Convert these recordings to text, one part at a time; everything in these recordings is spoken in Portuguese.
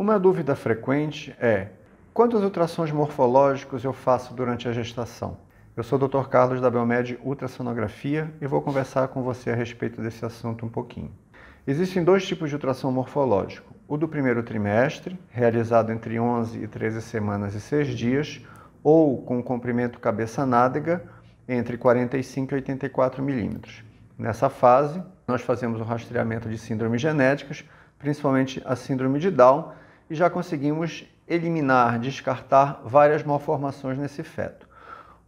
Uma dúvida frequente é: quantas ultrassons morfológicos eu faço durante a gestação? Eu sou o Dr. Carlos da Belmed Ultrassonografia e vou conversar com você a respeito desse assunto um pouquinho. Existem dois tipos de ultrassom morfológico: o do primeiro trimestre, realizado entre 11 e 13 semanas e 6 dias, ou com comprimento cabeça-nádega entre 45 e 84 milímetros. Nessa fase, nós fazemos o rastreamento de síndromes genéticas, principalmente a síndrome de Down, e já conseguimos eliminar, descartar várias malformações nesse feto.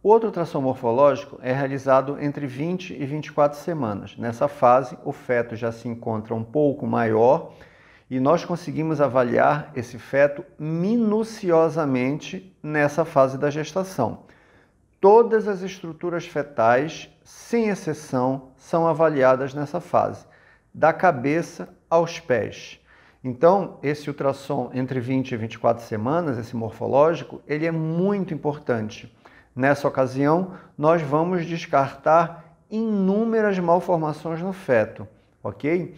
O outro ultrassom morfológico é realizado entre 20 e 24 semanas. Nessa fase, o feto já se encontra um pouco maior e nós conseguimos avaliar esse feto minuciosamente nessa fase da gestação. Todas as estruturas fetais, sem exceção, são avaliadas nessa fase, da cabeça aos pés. Então, esse ultrassom entre 20 e 24 semanas, esse morfológico, ele é muito importante. Nessa ocasião, nós vamos descartar inúmeras malformações no feto, ok?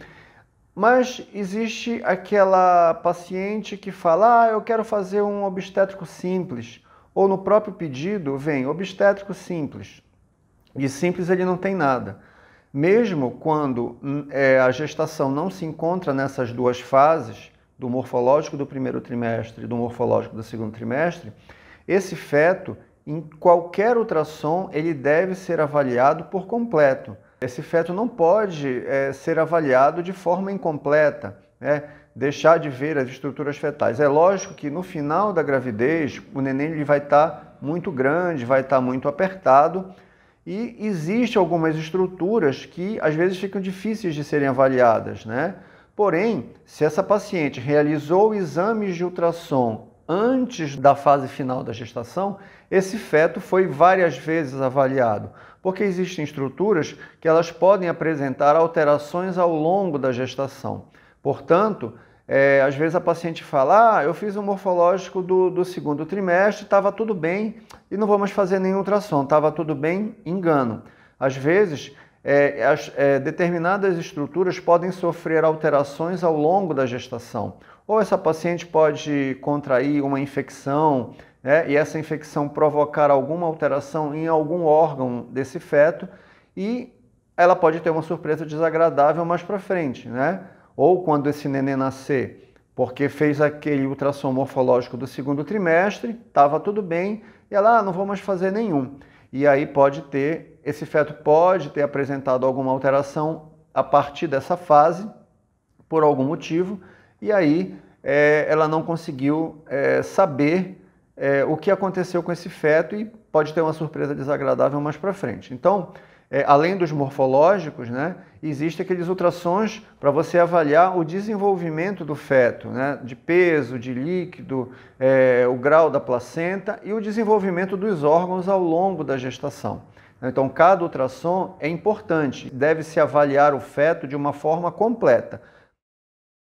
Mas existe aquela paciente que fala: ah, eu quero fazer um obstétrico simples. Ou no próprio pedido vem obstétrico simples. De simples ele não tem nada. Mesmo quando hum, é, a gestação não se encontra nessas duas fases, do morfológico do primeiro trimestre e do morfológico do segundo trimestre, esse feto, em qualquer ultrassom, ele deve ser avaliado por completo. Esse feto não pode é, ser avaliado de forma incompleta, né? deixar de ver as estruturas fetais. É lógico que no final da gravidez o neném ele vai estar tá muito grande, vai estar tá muito apertado, e existem algumas estruturas que às vezes ficam difíceis de serem avaliadas, né? Porém, se essa paciente realizou exames de ultrassom antes da fase final da gestação, esse feto foi várias vezes avaliado, porque existem estruturas que elas podem apresentar alterações ao longo da gestação. Portanto, é, às vezes a paciente fala, ah, eu fiz um morfológico do, do segundo trimestre, estava tudo bem e não vamos fazer nenhum ultrassom, estava tudo bem, engano. Às vezes, é, as, é, determinadas estruturas podem sofrer alterações ao longo da gestação. Ou essa paciente pode contrair uma infecção né, e essa infecção provocar alguma alteração em algum órgão desse feto e ela pode ter uma surpresa desagradável mais para frente, né? ou quando esse neném nascer, porque fez aquele ultrassom morfológico do segundo trimestre, estava tudo bem, e ela, ah, não vou mais fazer nenhum. E aí pode ter, esse feto pode ter apresentado alguma alteração a partir dessa fase, por algum motivo, e aí é, ela não conseguiu é, saber é, o que aconteceu com esse feto e pode ter uma surpresa desagradável mais para frente. Então, é, além dos morfológicos, né, existem aqueles ultrassons para você avaliar o desenvolvimento do feto, né, de peso, de líquido, é, o grau da placenta e o desenvolvimento dos órgãos ao longo da gestação. Então, cada ultrassom é importante, deve-se avaliar o feto de uma forma completa